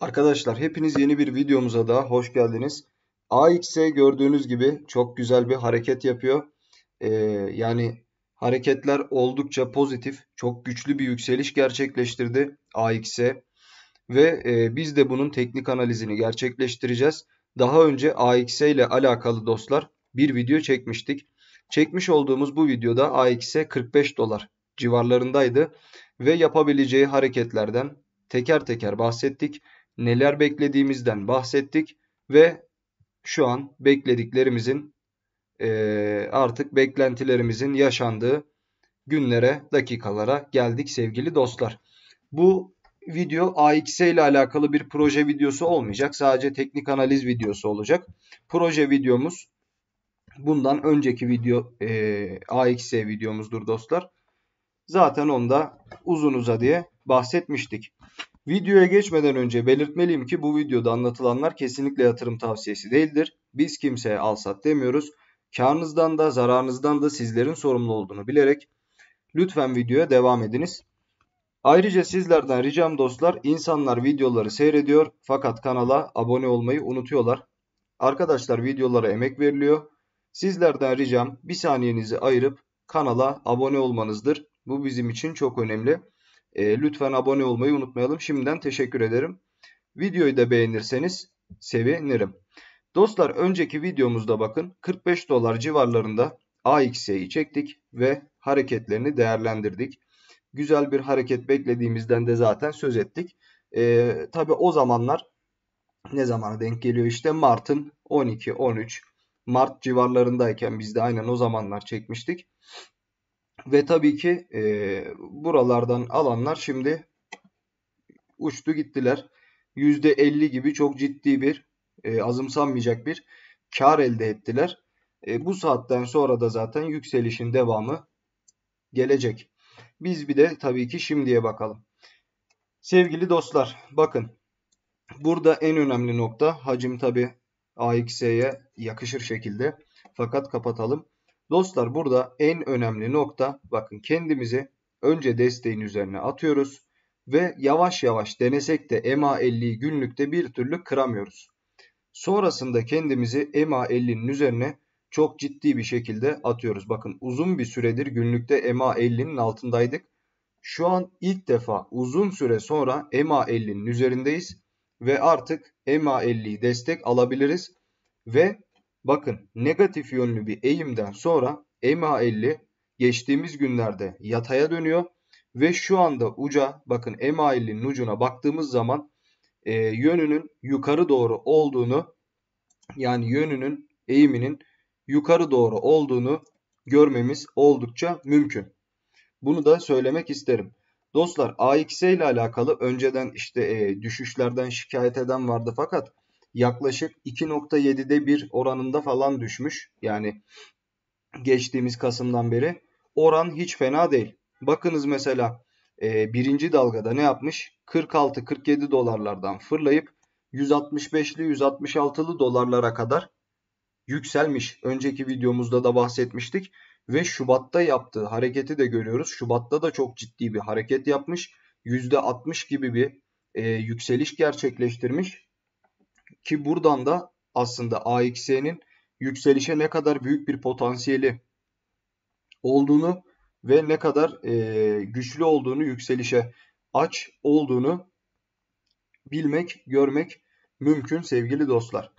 Arkadaşlar hepiniz yeni bir videomuza da hoş geldiniz. AX'e gördüğünüz gibi çok güzel bir hareket yapıyor. Ee, yani hareketler oldukça pozitif. Çok güçlü bir yükseliş gerçekleştirdi AX'e. Ve e, biz de bunun teknik analizini gerçekleştireceğiz. Daha önce AX'e ile alakalı dostlar bir video çekmiştik. Çekmiş olduğumuz bu videoda AX'e 45 dolar civarlarındaydı. Ve yapabileceği hareketlerden teker teker bahsettik neler beklediğimizden bahsettik ve şu an beklediklerimizin e, artık beklentilerimizin yaşandığı günlere, dakikalara geldik sevgili dostlar. Bu video AXS ile alakalı bir proje videosu olmayacak. Sadece teknik analiz videosu olacak. Proje videomuz bundan önceki video e, AXS videomuzdur dostlar. Zaten onda uzun uza diye bahsetmiştik. Videoya geçmeden önce belirtmeliyim ki bu videoda anlatılanlar kesinlikle yatırım tavsiyesi değildir. Biz kimseye al sat demiyoruz. Karnınızdan da zararınızdan da sizlerin sorumlu olduğunu bilerek lütfen videoya devam ediniz. Ayrıca sizlerden ricam dostlar insanlar videoları seyrediyor fakat kanala abone olmayı unutuyorlar. Arkadaşlar videolara emek veriliyor. Sizlerden ricam bir saniyenizi ayırıp kanala abone olmanızdır. Bu bizim için çok önemli. E, lütfen abone olmayı unutmayalım. Şimdiden teşekkür ederim. Videoyu da beğenirseniz sevinirim. Dostlar önceki videomuzda bakın 45 dolar civarlarında AX'yi çektik ve hareketlerini değerlendirdik. Güzel bir hareket beklediğimizden de zaten söz ettik. E, ee, Tabi o zamanlar ne zamana denk geliyor işte Mart'ın 12-13 Mart civarlarındayken biz de aynen o zamanlar çekmiştik. Ve tabii ki e, buralardan alanlar şimdi uçtu gittiler. %50 gibi çok ciddi bir e, azımsanmayacak bir kar elde ettiler. E, bu saatten sonra da zaten yükselişin devamı gelecek. Biz bir de tabii ki şimdiye bakalım. Sevgili dostlar bakın burada en önemli nokta hacim tabi AX'ye yakışır şekilde fakat kapatalım. Dostlar burada en önemli nokta bakın kendimizi önce desteğin üzerine atıyoruz ve yavaş yavaş denesek de EMA 50'yi günlükte bir türlü kıramıyoruz. Sonrasında kendimizi EMA 50'nin üzerine çok ciddi bir şekilde atıyoruz. Bakın uzun bir süredir günlükte EMA 50'nin altındaydık. Şu an ilk defa uzun süre sonra EMA 50'nin üzerindeyiz ve artık EMA 50'yi destek alabiliriz ve Bakın negatif yönlü bir eğimden sonra MA50 geçtiğimiz günlerde yataya dönüyor. Ve şu anda uca bakın MA50'nin ucuna baktığımız zaman e, yönünün yukarı doğru olduğunu yani yönünün eğiminin yukarı doğru olduğunu görmemiz oldukça mümkün. Bunu da söylemek isterim. Dostlar AXE ile alakalı önceden işte e, düşüşlerden şikayet eden vardı fakat yaklaşık 2.7'de bir oranında falan düşmüş. Yani geçtiğimiz Kasım'dan beri oran hiç fena değil. Bakınız mesela e, birinci dalgada ne yapmış? 46-47 dolarlardan fırlayıp 165'li 166'lı dolarlara kadar yükselmiş. Önceki videomuzda da bahsetmiştik. Ve Şubat'ta yaptığı hareketi de görüyoruz. Şubat'ta da çok ciddi bir hareket yapmış. %60 gibi bir e, yükseliş gerçekleştirmiş. Ki buradan da aslında AX'nin yükselişe ne kadar büyük bir potansiyeli olduğunu ve ne kadar e, güçlü olduğunu yükselişe aç olduğunu bilmek, görmek mümkün sevgili dostlar.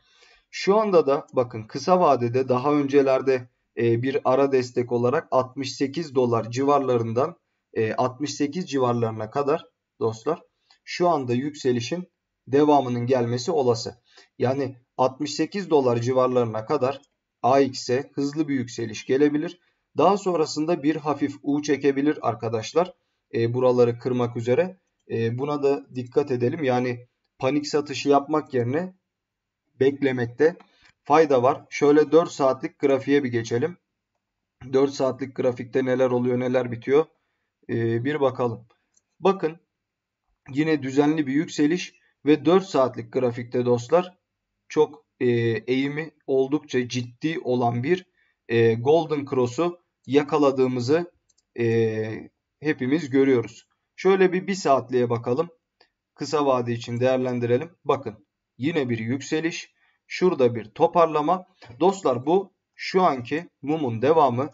Şu anda da bakın kısa vadede daha öncelerde e, bir ara destek olarak 68 dolar civarlarından e, 68 civarlarına kadar dostlar şu anda yükselişin devamının gelmesi olası. Yani 68 dolar civarlarına kadar AX'e hızlı bir yükseliş gelebilir. Daha sonrasında bir hafif U çekebilir arkadaşlar. E, buraları kırmak üzere. E, buna da dikkat edelim. Yani panik satışı yapmak yerine beklemekte fayda var. Şöyle 4 saatlik grafiğe bir geçelim. 4 saatlik grafikte neler oluyor neler bitiyor ee, bir bakalım. Bakın yine düzenli bir yükseliş ve 4 saatlik grafikte dostlar çok e, eğimi oldukça ciddi olan bir e, Golden Cross'u yakaladığımızı e, hepimiz görüyoruz. Şöyle bir bir saatliğe bakalım. Kısa vade için değerlendirelim. Bakın yine bir yükseliş. Şurada bir toparlama. Dostlar bu şu anki mumun devamı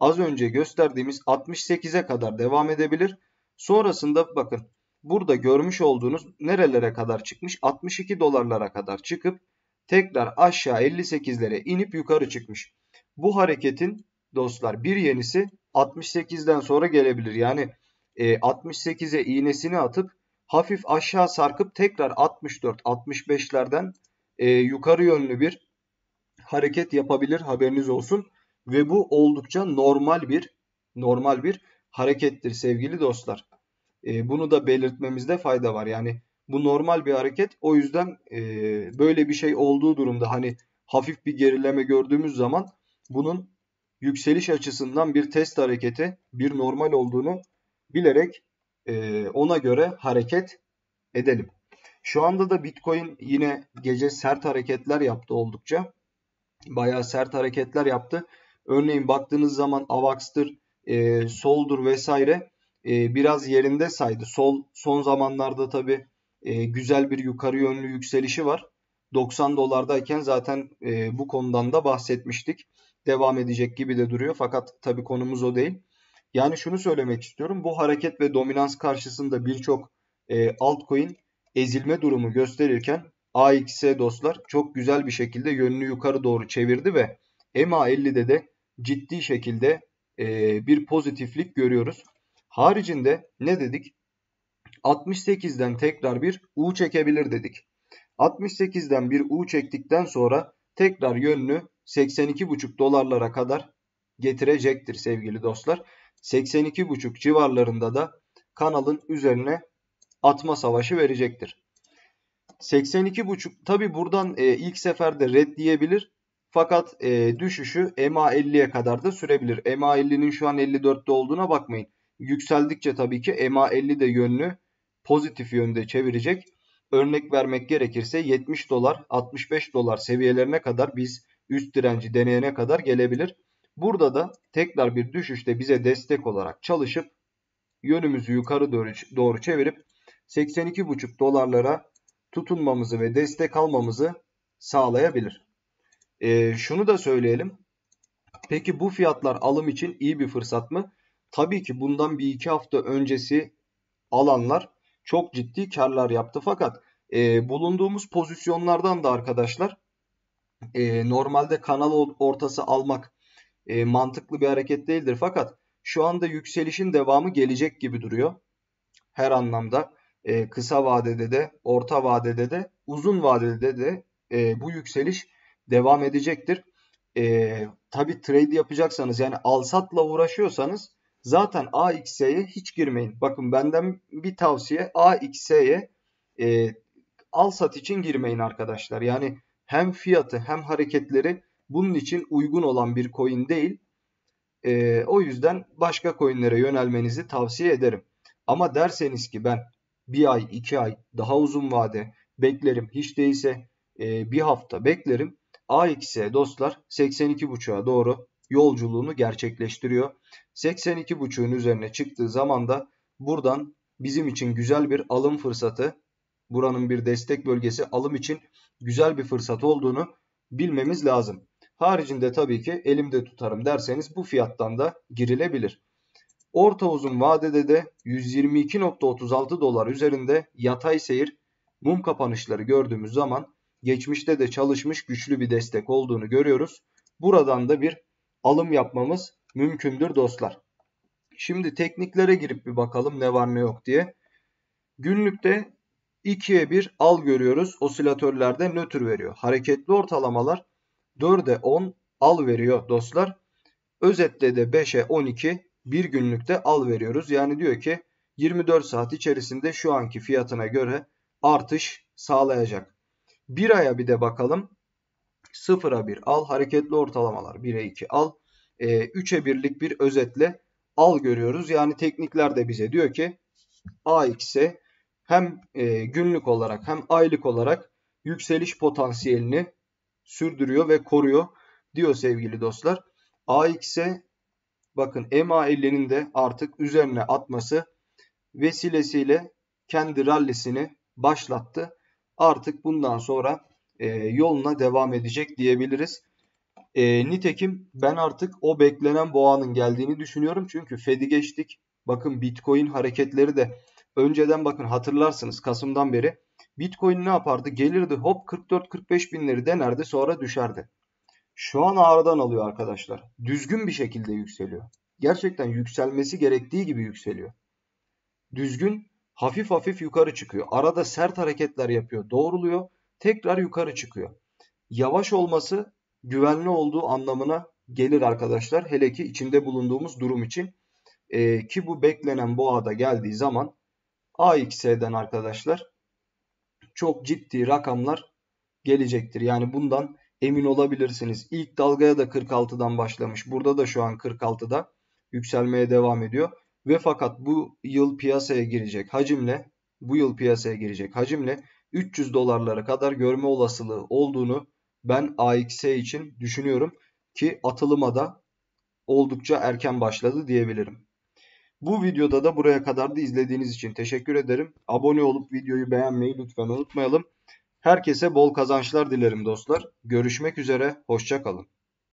az önce gösterdiğimiz 68'e kadar devam edebilir. Sonrasında bakın burada görmüş olduğunuz nerelere kadar çıkmış? 62 dolarlara kadar çıkıp tekrar aşağı 58'lere inip yukarı çıkmış. Bu hareketin dostlar bir yenisi 68'den sonra gelebilir. Yani e, 68'e iğnesini atıp hafif aşağı sarkıp tekrar 64-65'lerden e, yukarı yönlü bir hareket yapabilir haberiniz olsun. Ve bu oldukça normal bir normal bir harekettir sevgili dostlar. E, bunu da belirtmemizde fayda var. Yani bu normal bir hareket. O yüzden e, böyle bir şey olduğu durumda hani hafif bir gerileme gördüğümüz zaman bunun yükseliş açısından bir test hareketi, bir normal olduğunu bilerek e, ona göre hareket edelim. Şu anda da Bitcoin yine gece sert hareketler yaptı oldukça. Bayağı sert hareketler yaptı. Örneğin baktığınız zaman AVAX'tır, e, soldur vesaire e, biraz yerinde saydı. Sol son zamanlarda tabi e, güzel bir yukarı yönlü yükselişi var. 90 dolardayken zaten e, bu konudan da bahsetmiştik. Devam edecek gibi de duruyor fakat tabii konumuz o değil. Yani şunu söylemek istiyorum. Bu hareket ve dominans karşısında birçok e, altcoin ezilme durumu gösterirken AXE dostlar çok güzel bir şekilde yönünü yukarı doğru çevirdi ve MA50'de de ciddi şekilde e, bir pozitiflik görüyoruz. Haricinde ne dedik? 68'den tekrar bir U çekebilir dedik. 68'den bir U çektikten sonra tekrar yönünü 82,5 dolarlara kadar getirecektir sevgili dostlar. 82,5 civarlarında da kanalın üzerine atma savaşı verecektir. 82,5 tabi buradan e, ilk seferde red diyebilir. Fakat e, düşüşü EMA 50'ye kadar da sürebilir. EMA 50'nin şu an 54'te olduğuna bakmayın. Yükseldikçe tabii ki EMA 50 de yönünü pozitif yönde çevirecek. Örnek vermek gerekirse 70 dolar 65 dolar seviyelerine kadar biz üst direnci deneyene kadar gelebilir. Burada da tekrar bir düşüşte bize destek olarak çalışıp yönümüzü yukarı doğru, doğru çevirip 82,5 dolarlara tutunmamızı ve destek almamızı sağlayabilir. E, şunu da söyleyelim. Peki bu fiyatlar alım için iyi bir fırsat mı? Tabii ki bundan bir iki hafta öncesi alanlar çok ciddi karlar yaptı. Fakat e, bulunduğumuz pozisyonlardan da arkadaşlar e, normalde kanal ortası almak e, mantıklı bir hareket değildir. Fakat şu anda yükselişin devamı gelecek gibi duruyor. Her anlamda e, kısa vadede de orta vadede de uzun vadede de e, bu yükseliş devam edecektir. E, Tabi trade yapacaksanız yani al-satla uğraşıyorsanız Zaten AXS'ye hiç girmeyin. Bakın benden bir tavsiye AXS'ye e, al sat için girmeyin arkadaşlar. Yani hem fiyatı hem hareketleri bunun için uygun olan bir coin değil. E, o yüzden başka coinlere yönelmenizi tavsiye ederim. Ama derseniz ki ben bir ay, iki ay daha uzun vade beklerim. Hiç değilse e, bir hafta beklerim. AXS dostlar 82.5'a doğru yolculuğunu gerçekleştiriyor. 82.5'ün üzerine çıktığı zaman da buradan bizim için güzel bir alım fırsatı, buranın bir destek bölgesi alım için güzel bir fırsat olduğunu bilmemiz lazım. Haricinde tabii ki elimde tutarım derseniz bu fiyattan da girilebilir. Orta uzun vadede de 122.36 dolar üzerinde yatay seyir mum kapanışları gördüğümüz zaman geçmişte de çalışmış güçlü bir destek olduğunu görüyoruz. Buradan da bir alım yapmamız mümkündür dostlar. Şimdi tekniklere girip bir bakalım ne var ne yok diye. Günlükte 2'ye 1 al görüyoruz. Osilatörlerde nötr veriyor. Hareketli ortalamalar 4'e 10 al veriyor dostlar. Özetle de 5'e 12 bir günlükte al veriyoruz. Yani diyor ki 24 saat içerisinde şu anki fiyatına göre artış sağlayacak. Bir aya bir de bakalım. 0'a 1 al. Hareketli ortalamalar 1'e 2 al e, 3'e birlik bir özetle al görüyoruz. Yani teknikler de bize diyor ki AX'e hem e, günlük olarak hem aylık olarak yükseliş potansiyelini sürdürüyor ve koruyor diyor sevgili dostlar. AX'e bakın MA50'nin de artık üzerine atması vesilesiyle kendi rallisini başlattı. Artık bundan sonra e, yoluna devam edecek diyebiliriz. E, nitekim ben artık o beklenen boğanın geldiğini düşünüyorum. Çünkü Fed'i geçtik. Bakın Bitcoin hareketleri de önceden bakın hatırlarsınız Kasım'dan beri Bitcoin ne yapardı? Gelirdi hop 44-45 binleri denerdi sonra düşerdi. Şu an ağrıdan alıyor arkadaşlar. Düzgün bir şekilde yükseliyor. Gerçekten yükselmesi gerektiği gibi yükseliyor. Düzgün hafif hafif yukarı çıkıyor. Arada sert hareketler yapıyor, doğruluyor, tekrar yukarı çıkıyor. Yavaş olması güvenli olduğu anlamına gelir arkadaşlar. Hele ki içinde bulunduğumuz durum için. E, ki bu beklenen boğada geldiği zaman AX'den arkadaşlar çok ciddi rakamlar gelecektir. Yani bundan emin olabilirsiniz. İlk dalgaya da 46'dan başlamış. Burada da şu an 46'da yükselmeye devam ediyor. Ve fakat bu yıl piyasaya girecek hacimle bu yıl piyasaya girecek hacimle 300 dolarlara kadar görme olasılığı olduğunu ben AXS için düşünüyorum ki atılıma da oldukça erken başladı diyebilirim. Bu videoda da buraya kadar da izlediğiniz için teşekkür ederim. Abone olup videoyu beğenmeyi lütfen unutmayalım. Herkese bol kazançlar dilerim dostlar. Görüşmek üzere, hoşçakalın.